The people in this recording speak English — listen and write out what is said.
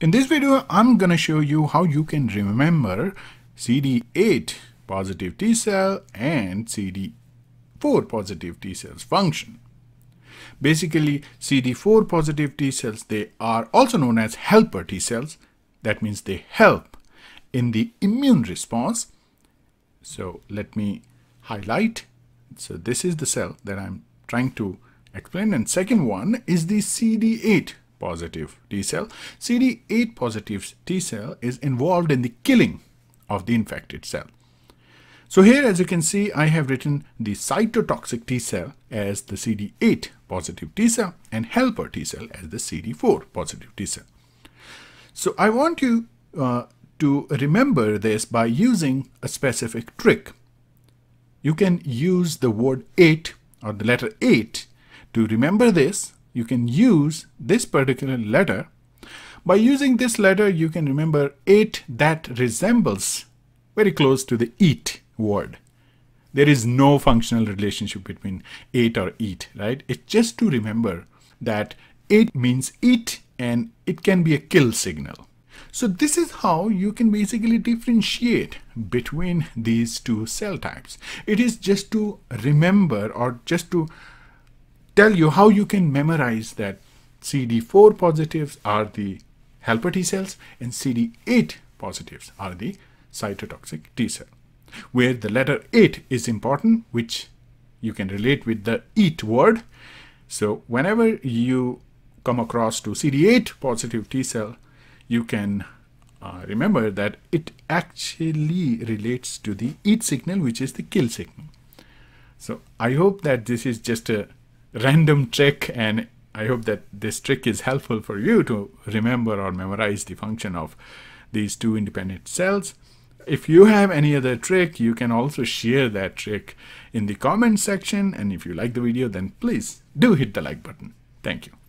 In this video, I'm gonna show you how you can remember CD8 positive T cell and CD4 positive T cells function. Basically, CD4 positive T cells, they are also known as helper T cells. That means they help in the immune response. So let me highlight. So this is the cell that I'm trying to explain. And second one is the CD8 positive T cell. CD8 positive T cell is involved in the killing of the infected cell. So here, as you can see, I have written the cytotoxic T cell as the CD8 positive T cell and helper T cell as the CD4 positive T cell. So I want you uh, to remember this by using a specific trick. You can use the word 8 or the letter 8 to remember this you can use this particular letter. By using this letter, you can remember it that resembles very close to the eat word. There is no functional relationship between it or eat, right? It's just to remember that it means eat and it can be a kill signal. So this is how you can basically differentiate between these two cell types. It is just to remember or just to tell you how you can memorize that CD4 positives are the helper T cells and CD8 positives are the cytotoxic T cell, where the letter 8 is important, which you can relate with the eat word. So whenever you come across to CD8 positive T cell, you can uh, remember that it actually relates to the eat signal, which is the kill signal. So I hope that this is just a random trick and I hope that this trick is helpful for you to remember or memorize the function of these two independent cells. If you have any other trick, you can also share that trick in the comment section. And if you like the video, then please do hit the like button. Thank you.